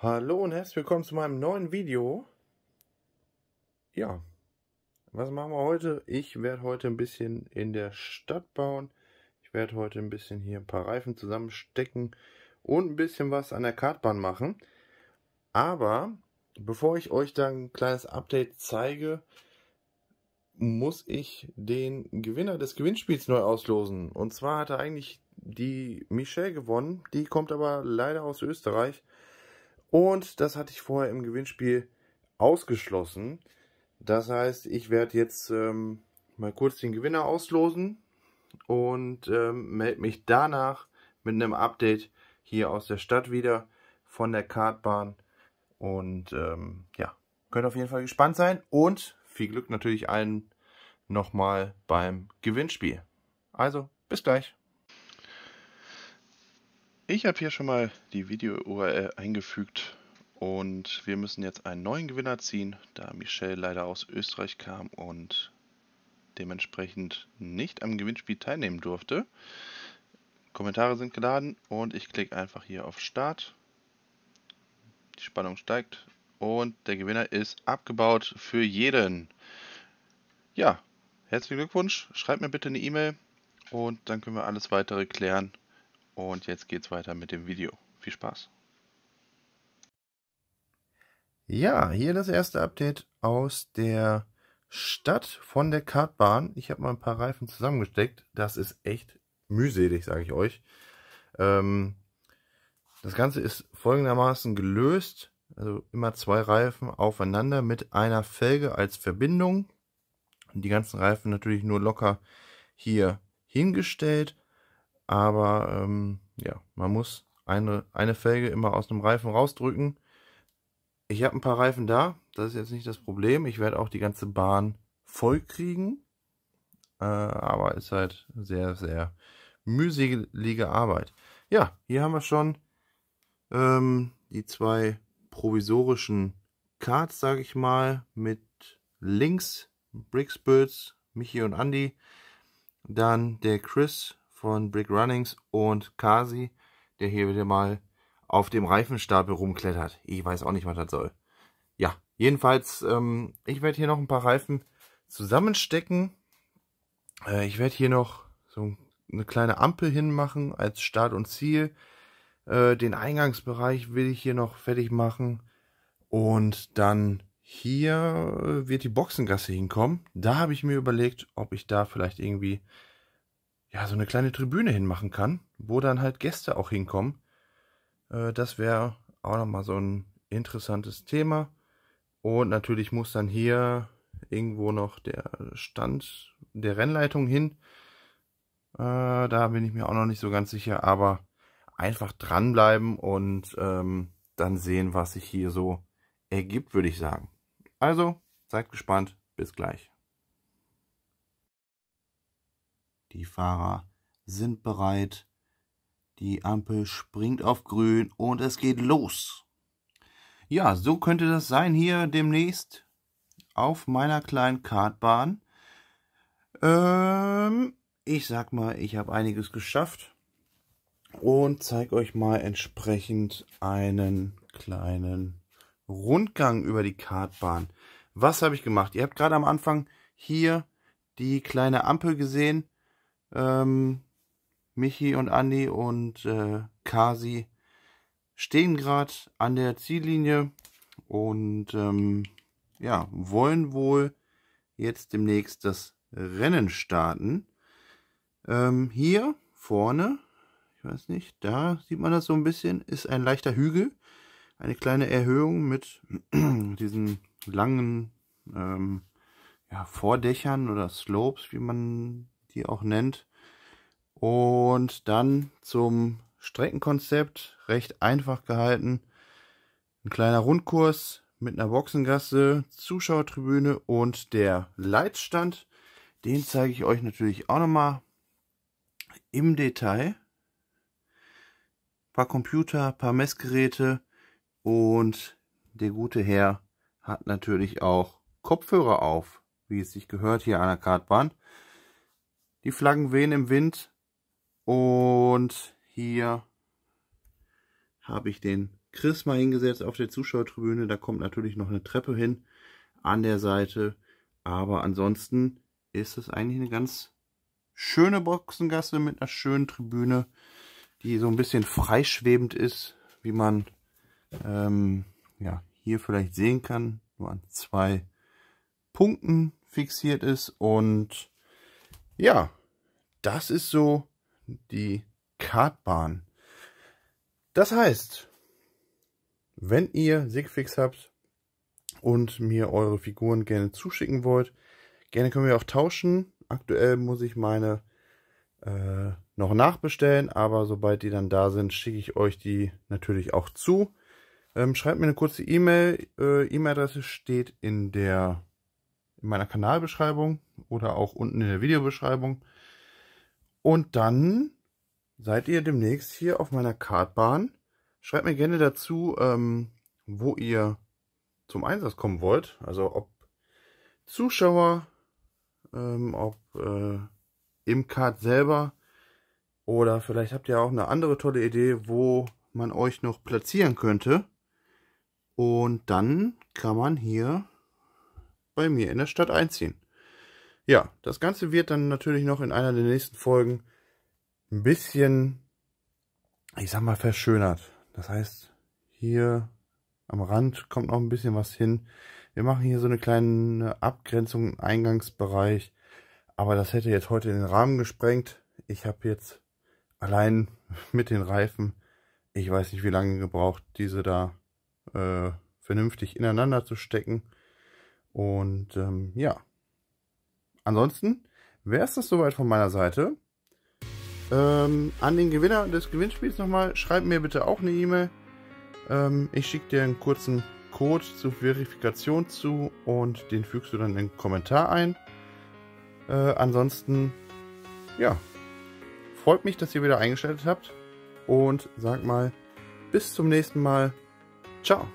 Hallo und herzlich willkommen zu meinem neuen Video. Ja, was machen wir heute? Ich werde heute ein bisschen in der Stadt bauen. Ich werde heute ein bisschen hier ein paar Reifen zusammenstecken und ein bisschen was an der Kartbahn machen. Aber bevor ich euch dann ein kleines Update zeige, muss ich den Gewinner des Gewinnspiels neu auslosen. Und zwar hat er eigentlich die Michelle gewonnen, die kommt aber leider aus Österreich. Und das hatte ich vorher im Gewinnspiel ausgeschlossen. Das heißt, ich werde jetzt ähm, mal kurz den Gewinner auslosen und ähm, melde mich danach mit einem Update hier aus der Stadt wieder von der Kartbahn. Und ähm, ja, könnt auf jeden Fall gespannt sein und viel Glück natürlich allen nochmal beim Gewinnspiel. Also, bis gleich. Ich habe hier schon mal die Video-URL eingefügt und wir müssen jetzt einen neuen Gewinner ziehen, da Michelle leider aus Österreich kam und dementsprechend nicht am Gewinnspiel teilnehmen durfte. Kommentare sind geladen und ich klicke einfach hier auf Start. Die Spannung steigt und der Gewinner ist abgebaut für jeden. Ja, herzlichen Glückwunsch. Schreibt mir bitte eine E-Mail und dann können wir alles weitere klären. Und jetzt geht's weiter mit dem Video. Viel Spaß! Ja, hier das erste Update aus der Stadt von der Kartbahn. Ich habe mal ein paar Reifen zusammengesteckt. Das ist echt mühselig, sage ich euch. Ähm, das Ganze ist folgendermaßen gelöst. Also immer zwei Reifen aufeinander mit einer Felge als Verbindung. Und die ganzen Reifen natürlich nur locker hier hingestellt. Aber ähm, ja, man muss eine, eine Felge immer aus einem Reifen rausdrücken. Ich habe ein paar Reifen da, das ist jetzt nicht das Problem. Ich werde auch die ganze Bahn voll kriegen. Äh, aber ist halt sehr, sehr mühselige Arbeit. Ja, hier haben wir schon ähm, die zwei provisorischen Cards, sage ich mal, mit links Bricksbirds, Michi und Andy. Dann der Chris von Brick Runnings und Kasi, der hier wieder mal auf dem Reifenstapel rumklettert. Ich weiß auch nicht, was das soll. Ja, jedenfalls, ähm, ich werde hier noch ein paar Reifen zusammenstecken. Äh, ich werde hier noch so eine kleine Ampel hinmachen als Start und Ziel. Äh, den Eingangsbereich will ich hier noch fertig machen. Und dann hier äh, wird die Boxengasse hinkommen. Da habe ich mir überlegt, ob ich da vielleicht irgendwie ja, so eine kleine Tribüne hinmachen kann, wo dann halt Gäste auch hinkommen. Äh, das wäre auch nochmal so ein interessantes Thema. Und natürlich muss dann hier irgendwo noch der Stand der Rennleitung hin. Äh, da bin ich mir auch noch nicht so ganz sicher, aber einfach dranbleiben und ähm, dann sehen, was sich hier so ergibt, würde ich sagen. Also, seid gespannt, bis gleich. Die Fahrer sind bereit. Die Ampel springt auf grün und es geht los. Ja, so könnte das sein hier demnächst auf meiner kleinen Kartbahn. Ähm, ich sag mal, ich habe einiges geschafft und zeige euch mal entsprechend einen kleinen Rundgang über die Kartbahn. Was habe ich gemacht? Ihr habt gerade am Anfang hier die kleine Ampel gesehen. Ähm, Michi und Andi und äh, Kasi stehen gerade an der Ziellinie und ähm, ja, wollen wohl jetzt demnächst das Rennen starten. Ähm, hier vorne, ich weiß nicht, da sieht man das so ein bisschen, ist ein leichter Hügel. Eine kleine Erhöhung mit diesen langen ähm, ja, Vordächern oder Slopes, wie man die auch nennt. Und dann zum Streckenkonzept, recht einfach gehalten. Ein kleiner Rundkurs mit einer Boxengasse, Zuschauertribüne und der Leitstand. Den zeige ich euch natürlich auch nochmal im Detail. Ein paar Computer, paar Messgeräte und der gute Herr hat natürlich auch Kopfhörer auf, wie es sich gehört hier an der Kartbahn. Die Flaggen wehen im Wind. Und hier habe ich den Chris mal hingesetzt auf der Zuschauertribüne. Da kommt natürlich noch eine Treppe hin an der Seite. Aber ansonsten ist es eigentlich eine ganz schöne Boxengasse mit einer schönen Tribüne, die so ein bisschen freischwebend ist, wie man ähm, ja, hier vielleicht sehen kann. Nur an zwei Punkten fixiert ist und ja, das ist so die Kartbahn. Das heißt, wenn ihr Sigfix habt und mir eure Figuren gerne zuschicken wollt, gerne können wir auch tauschen. Aktuell muss ich meine äh, noch nachbestellen, aber sobald die dann da sind, schicke ich euch die natürlich auch zu. Ähm, schreibt mir eine kurze E-Mail. Äh, E-Mail-Adresse steht in der in meiner Kanalbeschreibung oder auch unten in der Videobeschreibung. Und dann seid ihr demnächst hier auf meiner Kartbahn. Schreibt mir gerne dazu, ähm, wo ihr zum Einsatz kommen wollt. Also ob Zuschauer, ähm, ob äh, im Kart selber oder vielleicht habt ihr auch eine andere tolle Idee, wo man euch noch platzieren könnte. Und dann kann man hier bei mir in der Stadt einziehen. Ja, das Ganze wird dann natürlich noch in einer der nächsten Folgen ein bisschen, ich sag mal, verschönert. Das heißt, hier am Rand kommt noch ein bisschen was hin. Wir machen hier so eine kleine Abgrenzung im Eingangsbereich. Aber das hätte jetzt heute den Rahmen gesprengt. Ich habe jetzt allein mit den Reifen, ich weiß nicht wie lange gebraucht, diese da äh, vernünftig ineinander zu stecken. Und ähm, ja. Ansonsten wäre es das soweit von meiner Seite. Ähm, an den Gewinner des Gewinnspiels nochmal, schreib mir bitte auch eine E-Mail. Ähm, ich schicke dir einen kurzen Code zur Verifikation zu und den fügst du dann in den Kommentar ein. Äh, ansonsten, ja, freut mich, dass ihr wieder eingeschaltet habt und sag mal bis zum nächsten Mal. Ciao.